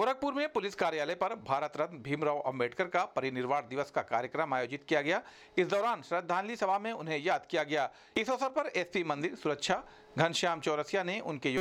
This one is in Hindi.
गोरखपुर में पुलिस कार्यालय पर भारत रत्न भीमराव अंबेडकर का परिनिर्वाण दिवस का कार्यक्रम आयोजित किया गया इस दौरान श्रद्धांजलि सभा में उन्हें याद किया गया इस अवसर पर एसपी मंदिर सुरक्षा घनश्याम चौरसिया ने उनके